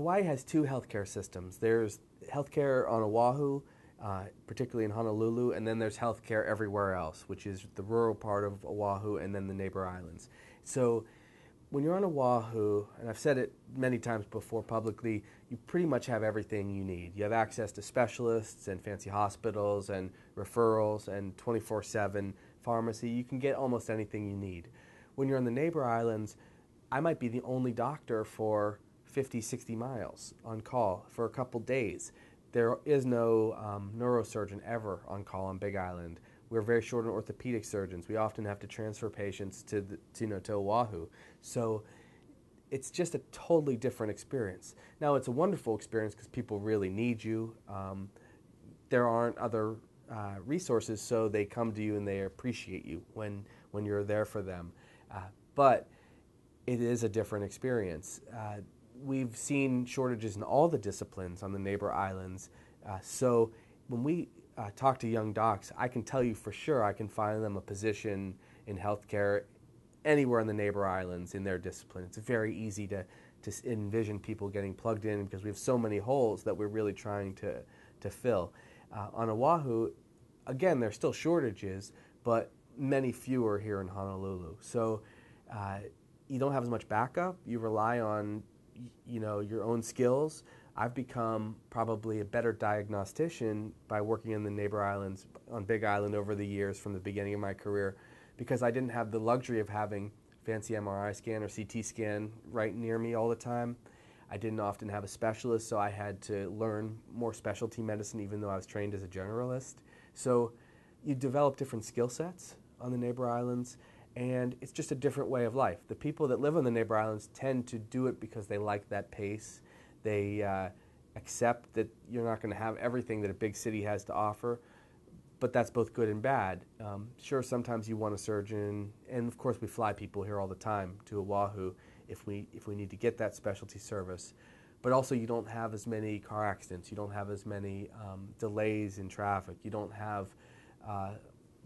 Hawaii has two healthcare systems. There's healthcare on Oahu, uh, particularly in Honolulu, and then there's healthcare everywhere else, which is the rural part of Oahu and then the neighbor islands. So when you're on Oahu, and I've said it many times before publicly, you pretty much have everything you need. You have access to specialists and fancy hospitals and referrals and 24 7 pharmacy. You can get almost anything you need. When you're on the neighbor islands, I might be the only doctor for 50, 60 miles on call for a couple days. There is no um, neurosurgeon ever on call on Big Island. We're very short on orthopedic surgeons. We often have to transfer patients to, the, to, you know, to Oahu. So it's just a totally different experience. Now, it's a wonderful experience because people really need you. Um, there aren't other uh, resources, so they come to you and they appreciate you when, when you're there for them. Uh, but it is a different experience. Uh, we've seen shortages in all the disciplines on the neighbor islands. Uh, so when we uh, talk to young docs, I can tell you for sure I can find them a position in healthcare anywhere on the neighbor islands in their discipline. It's very easy to, to envision people getting plugged in because we have so many holes that we're really trying to, to fill. Uh, on Oahu, again, there are still shortages, but many fewer here in Honolulu. So uh, you don't have as much backup. You rely on you know your own skills. I've become probably a better diagnostician by working in the neighbor islands on Big Island over the years from the beginning of my career because I didn't have the luxury of having fancy MRI scan or CT scan right near me all the time. I didn't often have a specialist, so I had to learn more specialty medicine even though I was trained as a generalist. So you develop different skill sets on the neighbor islands and it's just a different way of life. The people that live on the neighbor islands tend to do it because they like that pace. They uh, accept that you're not going to have everything that a big city has to offer, but that's both good and bad. Um, sure, sometimes you want a surgeon, and of course we fly people here all the time to Oahu if we if we need to get that specialty service. But also, you don't have as many car accidents. You don't have as many um, delays in traffic. You don't have, uh,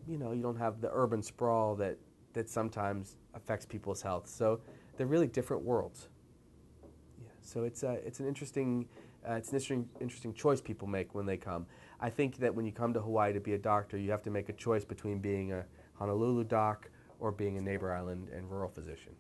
you know, you don't have the urban sprawl that that sometimes affects people's health. So they're really different worlds. Yeah. So it's a, uh, it's an interesting uh, it's an interesting, interesting choice people make when they come. I think that when you come to Hawaii to be a doctor, you have to make a choice between being a Honolulu doc or being a neighbor island and rural physician.